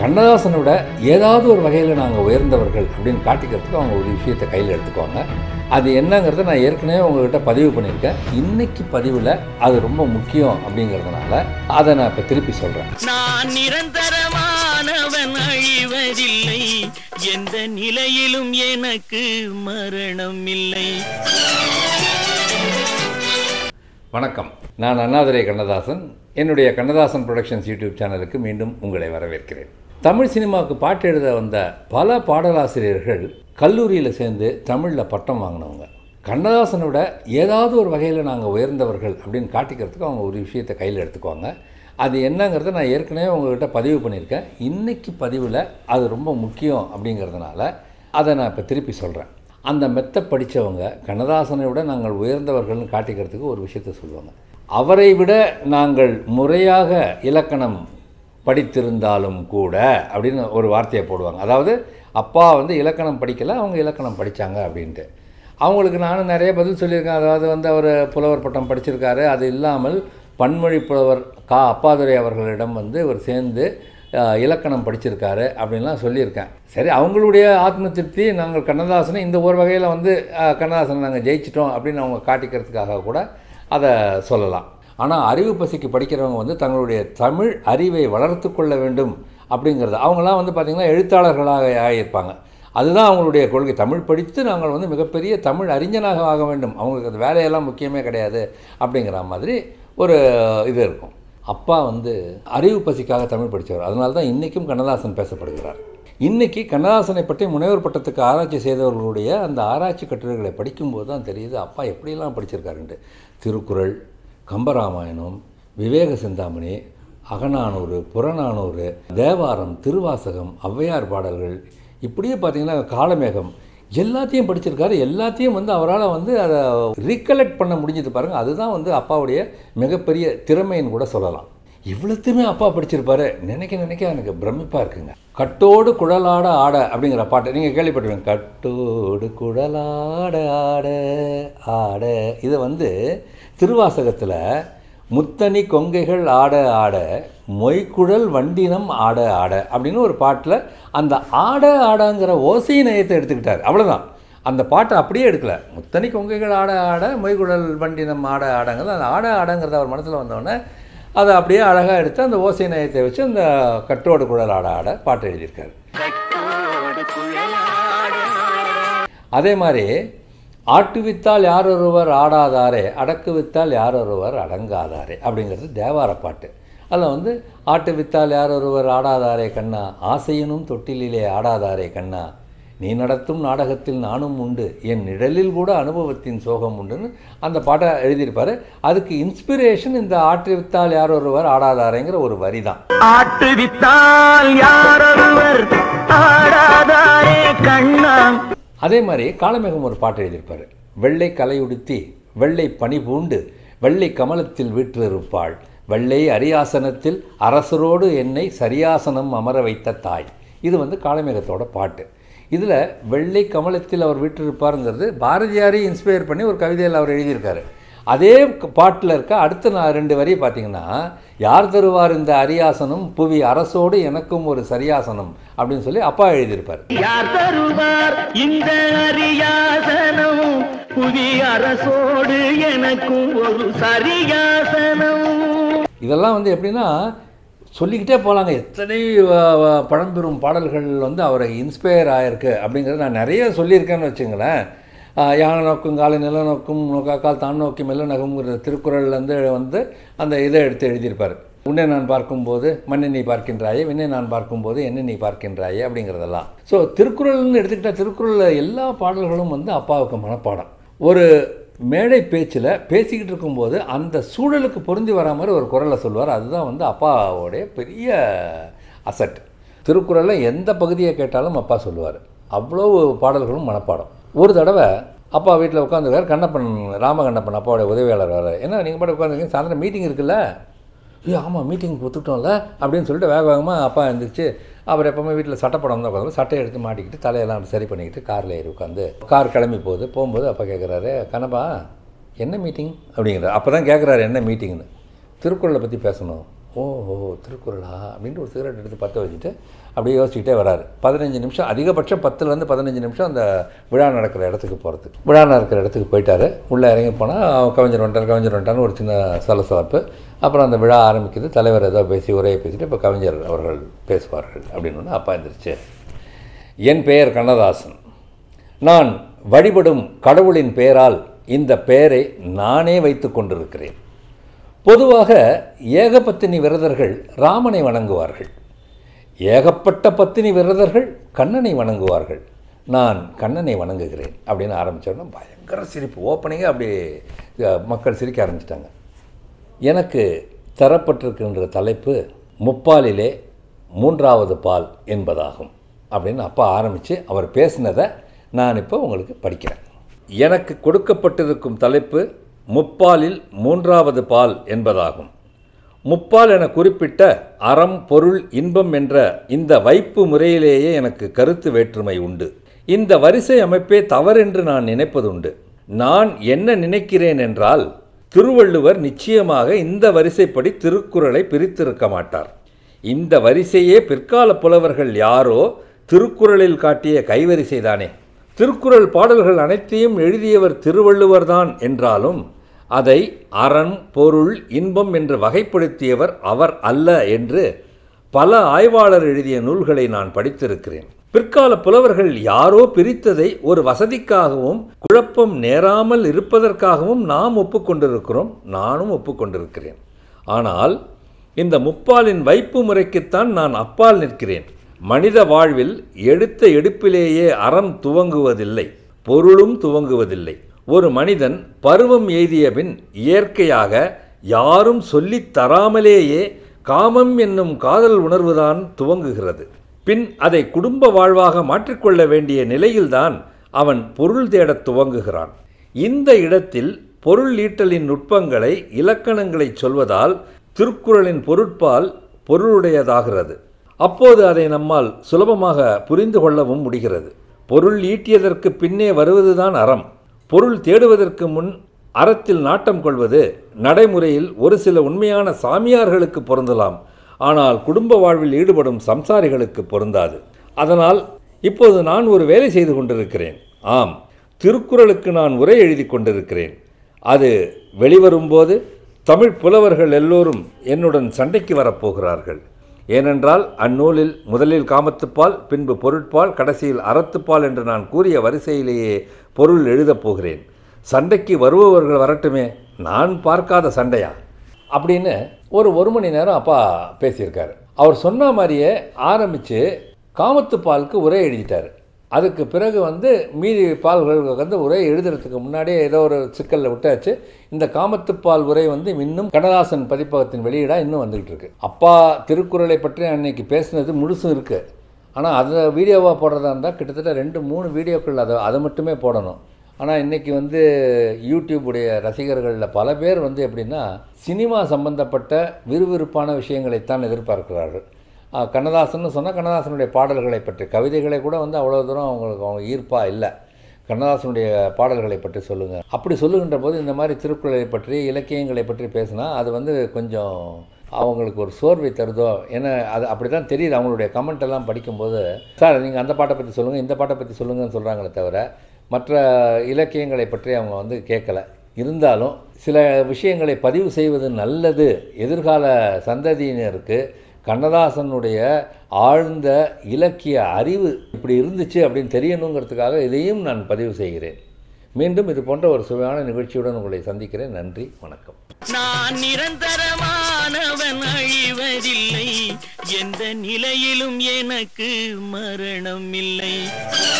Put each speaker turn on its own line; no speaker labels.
கண்ணதாசனை விட ஏதாவது ஒரு வகையில் நாங்கள் உயர்ந்தவர்கள் அப்படின்னு காட்டிக்கிறதுக்கு அவங்க ஒரு விஷயத்தை கையில் எடுத்துக்குவாங்க அது என்னங்கிறத நான் ஏற்கனவே உங்கள்கிட்ட பதிவு பண்ணியிருக்கேன் இன்னைக்கு பதிவில் அது ரொம்ப முக்கியம் அப்படிங்கிறதுனால அதை நான் இப்போ திருப்பி சொல்கிறேன் நான் நிரந்தரமானவன் அழிவதில்லை எந்த நிலையிலும் எனக்கு மரணம் இல்லை வணக்கம் நான் அண்ணாதுரை கண்ணதாசன் என்னுடைய கண்ணதாசன் ப்ரொடக்ஷன்ஸ் யூடியூப் சேனலுக்கு மீண்டும் உங்களை வரவேற்கிறேன் தமிழ் சினிமாவுக்கு பாட்டு எழுத வந்த பல பாடலாசிரியர்கள் கல்லூரியில் சேர்ந்து தமிழில் பட்டம் வாங்கினவங்க கண்ணதாசனை விட ஏதாவது ஒரு வகையில் நாங்கள் உயர்ந்தவர்கள் அப்படின்னு காட்டிக்கிறதுக்கு அவங்க ஒரு விஷயத்தை கையில் எடுத்துக்குவாங்க அது என்னங்கிறத நான் ஏற்கனவே உங்கள்கிட்ட பதிவு பண்ணியிருக்கேன் இன்றைக்கி பதிவில் அது ரொம்ப முக்கியம் அப்படிங்கிறதுனால அதை நான் இப்போ திருப்பி சொல்கிறேன் அந்த மெத்த படித்தவங்க கண்ணதாசனை விட நாங்கள் உயர்ந்தவர்கள்னு காட்டிக்கிறதுக்கு ஒரு விஷயத்த சொல்லுவாங்க அவரை விட நாங்கள் முறையாக இலக்கணம் படித்திருந்தாலும் கூட அப்படின்னு ஒரு வார்த்தையை போடுவாங்க அதாவது அப்பா வந்து இலக்கணம் படிக்கலை அவங்க இலக்கணம் படித்தாங்க அப்படின்ட்டு அவங்களுக்கு நானும் நிறைய பதில் சொல்லியிருக்கேன் அதாவது வந்து அவர் புலவர் பட்டம் படிச்சிருக்காரு அது இல்லாமல் பன்மொழி புலவர் கா அப்பாதுரை அவர்களிடம் வந்து இவர் சேர்ந்து இலக்கணம் படிச்சிருக்காரு அப்படின்லாம் சொல்லியிருக்கேன் சரி அவங்களுடைய ஆத்ம திருப்தி நாங்கள் கண்ணதாசனை இந்த ஒரு வகையில் வந்து கண்ணதாசனை நாங்கள் ஜெயிச்சிட்டோம் அப்படின்னு அவங்க காட்டிக்கிறதுக்காக கூட அதை சொல்லலாம் ஆனால் அறிவு பசிக்கு படிக்கிறவங்க வந்து தங்களுடைய தமிழ் அறிவை வளர்த்து கொள்ள வேண்டும் அப்படிங்கிறது அவங்களாம் வந்து பார்த்திங்கன்னா எழுத்தாளர்களாக ஆகியிருப்பாங்க அதுதான் அவங்களுடைய கொள்கை தமிழ் படித்து நாங்கள் வந்து மிகப்பெரிய தமிழ் அறிஞனாக ஆக வேண்டும் அவங்களுக்கு அந்த வேலையெல்லாம் முக்கியமே கிடையாது அப்படிங்கிற மாதிரி ஒரு இது இருக்கும் அப்பா வந்து அறிவு பசிக்காக தமிழ் படித்தவர் அதனால தான் இன்றைக்கும் கண்ணதாசன் பேசப்படுகிறார் இன்றைக்கி கண்ணதாசனை பற்றி முனைவர் பட்டத்துக்கு ஆராய்ச்சி செய்தவர்களுடைய அந்த ஆராய்ச்சி கட்டுரைகளை படிக்கும்போது தான் தெரியுது அப்பா எப்படியெல்லாம் படிச்சிருக்காருன்ட்டு திருக்குறள் கம்பராமாயணம் விவேக சிந்தாமணி அகநானூறு புறநானூறு தேவாரம் திருவாசகம் ஔவையார் பாடல்கள் இப்படியே பார்த்தீங்கன்னா காலமேகம் எல்லாத்தையும் படிச்சிருக்காரு எல்லாத்தையும் வந்து அவரால் வந்து அதை ரீகலெக்ட் பண்ண முடிஞ்சது பாருங்கள் அதுதான் வந்து அப்பாவுடைய மிகப்பெரிய திறமைன்னு கூட சொல்லலாம் இவ்வளோத்தையுமே அப்பா படிச்சிருப்பாரு நினைக்க நினைக்க எனக்கு பிரமிப்பாக இருக்குங்க கட்டோடு குழலாட ஆட அப்படிங்கிற பாட்டு நீங்கள் கேள்விப்பட்டிருக்கீங்க கட்டோடு குழலாட ஆட ஆட இதை வந்து திருவாசகத்தில் முத்தனி கொங்கைகள் ஆட ஆட மொய்க்குழல் வண்டினம் ஆட ஆட அப்படின்னு ஒரு பாட்டில் அந்த ஆட ஆடங்கிற ஓசை நயத்தை எடுத்துக்கிட்டார் அவ்வளோதான் அந்த பாட்டை அப்படியே எடுக்கல முத்தனி கொங்கைகள் ஆட ஆட மொய்குழல் வண்டினம் ஆட ஆடங்கிறது அந்த ஆட ஆடங்கிறத அவர் மனசில் வந்தோடனே அதை அப்படியே அழகாக எடுத்து அந்த ஓசை நயத்தை வச்சு அந்த கட்டோடு குழல் ஆட ஆட பாட்டு எழுதியிருக்காரு அதே மாதிரி ஆட்டுவித்தால் யார் ஒருவர் ஆடாதாரே அடக்கு வித்தால் யார் ஒருவர் அடங்காதாரே அப்படிங்கிறது தேவார பாட்டு அதில் வந்து ஆட்டு வித்தால் யார் ஒருவர் ஆடாதாரே கண்ணா ஆசையினும் தொட்டிலே ஆடாதாரே கண்ணா நீ நடத்தும் நாடகத்தில் நானும் உண்டு என் நிழலில் கூட அனுபவத்தின் சோகம் உண்டுன்னு அந்த பாட்டை எழுதியிருப்பார் அதுக்கு இன்ஸ்பிரேஷன் இந்த ஆட்டு வித்தால் யார் ஒருவர் ஆடாதாரேங்கிற ஒரு வரி தான் ஆட்டு வித்தால் யார் ஒருவர் ஆடாதாரே அதே மாதிரி காலமேகம் ஒரு பாட்டு எழுதியிருப்பார் வெள்ளை கலையுடுத்தி வெள்ளை பனி பூண்டு வெள்ளை கமலத்தில் வீற்றிருப்பாள் வெள்ளை அரியாசனத்தில் அரசரோடு என்னை சரியாசனம் அமர வைத்த தாய் இது வந்து காலமேகத்தோட பாட்டு இதில் வெள்ளை கமலத்தில் அவர் வீற்றிருப்பாருங்கிறது பாரதியாரையும் இன்ஸ்பயர் பண்ணி ஒரு கவிதையில் அவர் எழுதியிருக்காரு அதே பாட்டில் இருக்க அடுத்த நான் ரெண்டு வரையும் பார்த்தீங்கன்னா யார் தருவார் இந்த அரியாசனம் புவி அரசோடு எனக்கும் ஒரு சரியாசனம் அப்படின்னு சொல்லி அப்பா எழுதியிருப்பார் யார் தருவார் இந்த அரியாசனம் புவி அரசோடு எனக்கும் ஒரு சரியாசனம் இதெல்லாம் வந்து எப்படின்னா சொல்லிக்கிட்டே போகலாங்க எத்தனை பழம்பெரும் பாடல்கள் வந்து அவரை இன்ஸ்பயர் ஆகிருக்கு அப்படிங்கிறத நான் நிறைய சொல்லியிருக்கேன்னு வச்சுங்களேன் யானை நோக்கும் காலை நில நோக்கும் நோக்காக்கால் தான் நோக்கி மெல்ல நகம்ங்கிற திருக்குறள்லேருந்து வந்து அந்த இதை எடுத்து எழுதியிருப்பார் உன்னை நான் பார்க்கும்போது மண்ணை நீ பார்க்கின்றாயே விண்ணை நான் பார்க்கும்போது என்ன நீ பார்க்கின்றாயே அப்படிங்கிறதெல்லாம் ஸோ திருக்குறள்னு எடுத்துக்கிட்டால் திருக்குறளில் எல்லா பாடல்களும் வந்து அப்பாவுக்கு மனப்பாடம் ஒரு மேடை பேச்சில் பேசிக்கிட்டு இருக்கும்போது அந்த சூழலுக்கு பொருந்தி வரா மாதிரி ஒரு குரலை சொல்லுவார் அதுதான் வந்து அப்பாவோடைய பெரிய அசட் திருக்குறளில் எந்த பகுதியை கேட்டாலும் அப்பா சொல்லுவார் அவ்வளோ பாடல்களும் மனப்பாடம் ஒரு தடவை அப்பா வீட்டில் உட்காந்துருக்காரு கண்ணப்பன் ராம கண்ணப்பன் அப்பாவுடைய உதவியாளர் வர என்ன நீங்கள் பாட்டு உட்காந்துருக்கீங்க சாயந்தரம் மீட்டிங் இருக்குல்ல ஐயோ ஆமாம் மீட்டிங் கொடுத்துட்டோம்ல அப்படின்னு சொல்லிட்டு வேக வேகமாக அப்பா இருந்துச்சு அவர் எப்போவுமே வீட்டில் சட்டப்படம் தான் உட்காந்து சட்டையை எடுத்து மாட்டிக்கிட்டு தலையெல்லாம் சரி பண்ணிக்கிட்டு காரில் ஏறி உட்காந்து கார் கிளம்பி போகுது போகும்போது அப்பா கேட்குறாரு கண்ணப்பா என்ன மீட்டிங் அப்படிங்கிறார் அப்போ தான் கேட்குறாரு என்ன மீட்டிங்னு திருக்குறளை பற்றி பேசணும் ஓஹோ திருக்குறளா அப்படின்ட்டு ஒரு சிகரெட் எடுத்து பற்ற வச்சுட்டு அப்படியே யோசிச்சுக்கிட்டே வராரு பதினஞ்சு நிமிஷம் அதிகபட்சம் பத்துலேருந்து பதினஞ்சு நிமிஷம் அந்த விழா நடக்கிற இடத்துக்கு போகிறதுக்கு விழா நடக்கிற இடத்துக்கு போயிட்டார் உள்ளே இறங்கி போனால் கவிஞர் வந்துட்டார் கவிஞர் வந்துட்டான்னு ஒரு சின்ன சலசலப்பு அப்புறம் அந்த விழா ஆரம்பிக்குது தலைவர் ஏதோ பேசி உரையை பேசிட்டு இப்போ கவிஞர் அவர்கள் பேசுவார்கள் அப்படின்னு ஒன்று அப்பா எந்திரிச்சு என் பெயர் கண்ணதாசன் நான் வழிபடும் கடவுளின் பெயரால் இந்த பெயரை நானே வைத்து கொண்டிருக்கிறேன் பொதுவாக ஏகபத்தினி விரதர்கள் ராமனை வணங்குவார்கள் ஏகப்பட்ட பத்தினி விரதர்கள் கண்ணனை வணங்குவார்கள் நான் கண்ணனை வணங்குகிறேன் அப்படின்னு ஆரம்பித்தோன்னா பயங்கர சிரிப்பு ஓப்பனிங்காக அப்படியே மக்கள் சிரிக்க ஆரம்பிச்சிட்டாங்க எனக்கு தரப்பட்டிருக்கின்ற தலைப்பு முப்பாலிலே மூன்றாவது பால் என்பதாகும் அப்படின்னு அப்பா ஆரம்பித்து அவர் பேசினதை நான் இப்போ உங்களுக்கு படிக்கிறேன் எனக்கு கொடுக்கப்பட்டிருக்கும் தலைப்பு முப்பாலில் மூன்றாவது பால் என்பதாகும் முப்பால் என குறிப்பிட்ட அறம் பொருள் இன்பம் என்ற இந்த வைப்பு முறையிலேயே எனக்கு கருத்து வேற்றுமை உண்டு இந்த வரிசை அமைப்பே தவறென்று நான் நினைப்பதுண்டு நான் என்ன நினைக்கிறேன் என்றால் திருவள்ளுவர் நிச்சயமாக இந்த வரிசைப்படி திருக்குறளை பிரித்திருக்க மாட்டார் இந்த வரிசையே பிற்கால புலவர்கள் யாரோ திருக்குறளில் காட்டிய கைவரிசைதானே திருக்குறள் பாடல்கள் அனைத்தையும் எழுதியவர் திருவள்ளுவர்தான் என்றாலும் அதை அறன் பொருள் இன்பம் என்று வகைப்படுத்தியவர் அவர் அல்ல என்று பல ஆய்வாளர் எழுதிய நூல்களை நான் படித்திருக்கிறேன் பிற்கால புலவர்கள் யாரோ பிரித்ததை ஒரு வசதிக்காகவும் குழப்பம் நேராமல் இருப்பதற்காகவும் நாம் ஒப்புக்கொண்டிருக்கிறோம் நானும் ஒப்புக்கொண்டிருக்கிறேன் ஆனால் இந்த முப்பாலின் வைப்பு முறைக்குத்தான் நான் அப்பால் நிற்கிறேன் மனித வாழ்வில் எடுத்த எடுப்பிலேயே அறம் துவங்குவதில்லை பொருளும் துவங்குவதில்லை ஒரு மனிதன் பருவம் எய்திய பின் இயற்கையாக யாரும் சொல்லித் தராமலேயே காமம் என்னும் காதல் உணர்வுதான் துவங்குகிறது பின் அதை குடும்ப வாழ்வாக மாற்றிக்கொள்ள வேண்டிய நிலையில்தான் அவன் பொருள் தேடத் துவங்குகிறான் இந்த இடத்தில் பொருள் ஈட்டலின் நுட்பங்களை இலக்கணங்களை சொல்வதால் திருக்குறளின் பொருட்பால் பொருளுடையதாகிறது அப்போது அதை நம்மால் சுலபமாக புரிந்து கொள்ளவும் முடிகிறது பொருள் ஈட்டியதற்கு பின்னே வருவதுதான் அறம் பொருள் தேடுவதற்கு முன் அறத்தில் நாட்டம் கொள்வது நடைமுறையில் ஒரு சில உண்மையான சாமியார்களுக்கு பொருந்தலாம் ஆனால் குடும்ப வாழ்வில் ஈடுபடும் சம்சாரிகளுக்கு பொருந்தாது அதனால் இப்போது நான் ஒரு வேலை செய்து கொண்டிருக்கிறேன் ஆம் திருக்குறளுக்கு நான் உரை எழுதி கொண்டிருக்கிறேன் அது வெளிவரும்போது தமிழ் புலவர்கள் எல்லோரும் என்னுடன் சண்டைக்கு வரப்போகிறார்கள் ஏனென்றால் அந்நூலில் முதலில் காமத்துப்பால் பின்பு பொருட்பால் கடைசியில் அறத்துப்பால் என்று நான் கூறிய வரிசையிலேயே பொருள் எழுதப் போகிறேன் சண்டைக்கு வருபவர்கள் வரட்டுமே நான் பார்க்காத சண்டையா அப்படின்னு ஒரு ஒரு மணி நேரம் அப்பா பேசியிருக்காரு அவர் சொன்ன மாதிரியே ஆரம்பித்து காமத்துப்பாலுக்கு உரை எழுதிட்டார் அதுக்கு பிறகு வந்து மீதி பால்கள் வந்து உரை எழுதுறதுக்கு முன்னாடியே ஏதோ ஒரு சிக்கலில் விட்டாச்சு இந்த காமத்துப்பால் உரை வந்து இன்னும் கண்ணதாசன் பதிப்பகத்தின் வெளியீடாக இன்னும் வந்துக்கிட்டு இருக்கு அப்பா திருக்குறளை பற்றி அன்னைக்கு பேசினது முழுசும் இருக்குது ஆனால் அதை வீடியோவாக போடுறதா இருந்தால் கிட்டத்தட்ட ரெண்டு மூணு வீடியோக்கள் அதை அதை மட்டுமே போடணும் ஆனால் இன்றைக்கி வந்து யூடியூபுடைய ரசிகர்களில் பல பேர் வந்து எப்படின்னா சினிமா சம்பந்தப்பட்ட விறுவிறுப்பான விஷயங்களைத்தான் எதிர்பார்க்கிறார்கள் கண்ணதாசன்னு சொன்னால் கண்ணதாசனுடைய பாடல்களை பற்றி கவிதைகளை கூட வந்து அவ்வளோ தூரம் அவங்களுக்கு அவங்க ஈர்ப்பாக இல்லை கண்ணதாசனுடைய பாடல்களை பற்றி சொல்லுங்கள் அப்படி சொல்லுகின்ற போது இந்த மாதிரி திருக்குறளை பற்றி இலக்கியங்களை பற்றி பேசினா அது வந்து கொஞ்சம் அவங்களுக்கு ஒரு சோர்வை தருதோ ஏன்னா அது அப்படி தான் தெரியுது அவங்களுடைய கமெண்ட் எல்லாம் படிக்கும்போது சார் நீங்கள் அந்த பாட்டை பற்றி சொல்லுங்கள் இந்த பாட்டை பற்றி சொல்லுங்கன்னு சொல்கிறாங்களே தவிர மற்ற இலக்கியங்களை பற்றி அவங்க வந்து கேட்கலை இருந்தாலும் சில விஷயங்களை பதிவு செய்வது நல்லது எதிர்கால சந்ததியினருக்கு கண்ணதாசனுடைய ஆழ்ந்த இலக்கிய அறிவு இப்படி இருந்துச்சு அப்படின்னு தெரியணுங்கிறதுக்காக இதையும் நான் பதிவு செய்கிறேன் மீண்டும் இது போன்ற ஒரு சுவையான நிகழ்ச்சியுடன் உங்களை சந்திக்கிறேன் நன்றி வணக்கம் நான் நிரந்தரமானவன் அழிவதில்லை எந்த நிலையிலும் எனக்கு மரணம் இல்லை